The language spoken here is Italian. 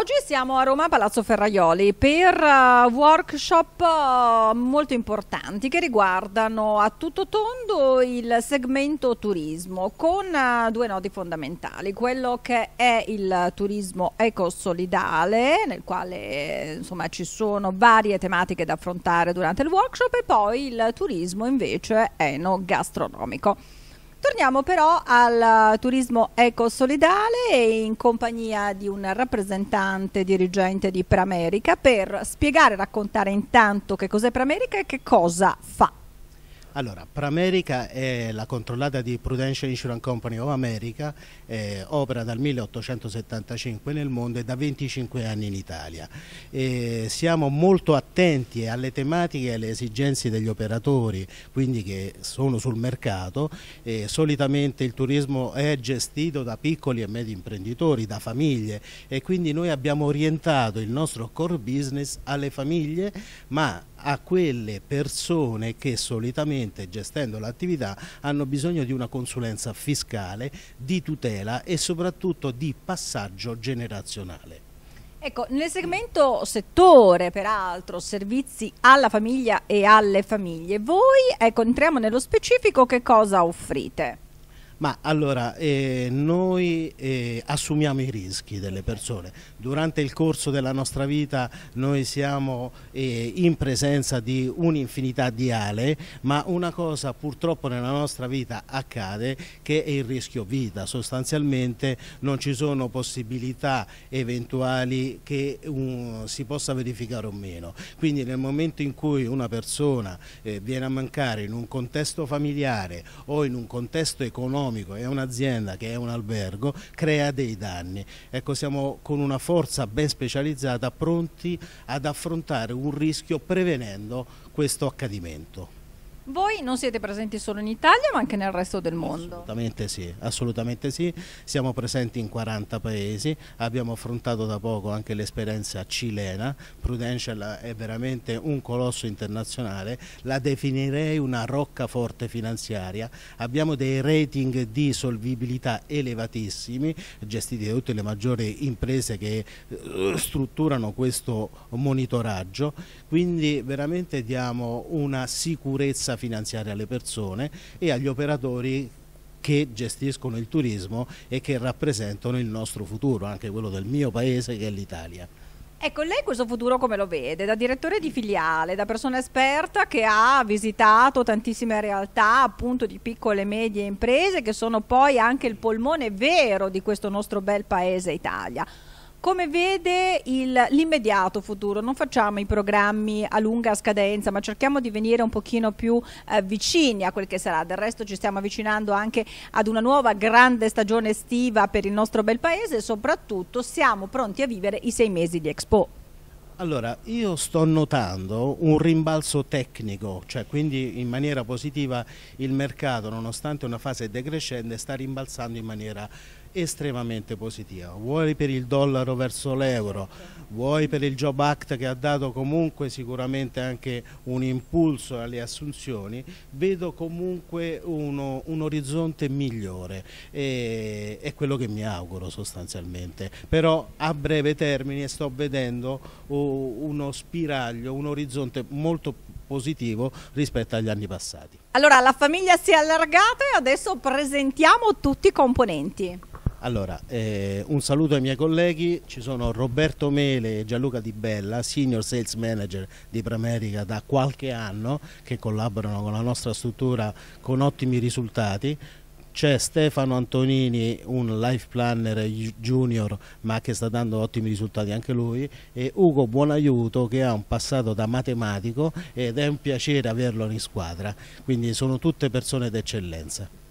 Oggi siamo a Roma, Palazzo Ferraioli, per uh, workshop uh, molto importanti che riguardano a tutto tondo il segmento turismo con uh, due nodi fondamentali, quello che è il turismo ecosolidale nel quale insomma, ci sono varie tematiche da affrontare durante il workshop e poi il turismo invece enogastronomico. Torniamo però al turismo ecosolidale in compagnia di un rappresentante dirigente di Pramerica per spiegare e raccontare intanto che cos'è Pramerica e che cosa fa. Allora, Pramerica è la controllata di Prudential Insurance Company of America, eh, opera dal 1875 nel mondo e da 25 anni in Italia. E siamo molto attenti alle tematiche e alle esigenze degli operatori, quindi che sono sul mercato. E solitamente il turismo è gestito da piccoli e medi imprenditori, da famiglie e quindi noi abbiamo orientato il nostro core business alle famiglie, ma a quelle persone che solitamente gestendo l'attività hanno bisogno di una consulenza fiscale, di tutela e soprattutto di passaggio generazionale. Ecco, nel segmento settore, peraltro, servizi alla famiglia e alle famiglie, voi, ecco, entriamo nello specifico, che cosa offrite? Ma allora, eh, noi eh, assumiamo i rischi delle persone. Durante il corso della nostra vita noi siamo eh, in presenza di un'infinità di ale, ma una cosa purtroppo nella nostra vita accade che è il rischio vita. Sostanzialmente non ci sono possibilità eventuali che um, si possa verificare o meno. Quindi nel momento in cui una persona eh, viene a mancare in un contesto familiare o in un contesto economico, economico e un'azienda che è un albergo crea dei danni. Ecco, siamo con una forza ben specializzata pronti ad affrontare un rischio prevenendo questo accadimento. Voi non siete presenti solo in Italia, ma anche nel resto del mondo. Assolutamente sì, assolutamente sì. Siamo presenti in 40 paesi, abbiamo affrontato da poco anche l'esperienza cilena. Prudential è veramente un colosso internazionale, la definirei una roccaforte finanziaria. Abbiamo dei rating di solvibilità elevatissimi, gestiti da tutte le maggiori imprese che eh, strutturano questo monitoraggio, quindi veramente diamo una sicurezza finanziaria alle persone e agli operatori che gestiscono il turismo e che rappresentano il nostro futuro, anche quello del mio paese che è l'Italia. Ecco, lei questo futuro come lo vede? Da direttore di filiale, da persona esperta che ha visitato tantissime realtà appunto di piccole e medie imprese che sono poi anche il polmone vero di questo nostro bel paese Italia come vede il, l'immediato futuro? Non facciamo i programmi a lunga scadenza, ma cerchiamo di venire un pochino più eh, vicini a quel che sarà. Del resto ci stiamo avvicinando anche ad una nuova grande stagione estiva per il nostro bel paese e soprattutto siamo pronti a vivere i sei mesi di Expo. Allora, io sto notando un rimbalzo tecnico, cioè quindi in maniera positiva il mercato, nonostante una fase decrescente, sta rimbalzando in maniera positiva estremamente positiva, vuoi per il dollaro verso l'euro, vuoi per il Job Act che ha dato comunque sicuramente anche un impulso alle assunzioni, vedo comunque uno, un orizzonte migliore e è quello che mi auguro sostanzialmente, però a breve termine sto vedendo uno spiraglio, un orizzonte molto positivo rispetto agli anni passati. Allora la famiglia si è allargata e adesso presentiamo tutti i componenti. Allora, eh, un saluto ai miei colleghi, ci sono Roberto Mele e Gianluca Di Bella, Senior Sales Manager di Pramerica da qualche anno, che collaborano con la nostra struttura con ottimi risultati. C'è Stefano Antonini, un life planner junior, ma che sta dando ottimi risultati anche lui, e Ugo Buonaiuto che ha un passato da matematico ed è un piacere averlo in squadra. Quindi sono tutte persone d'eccellenza.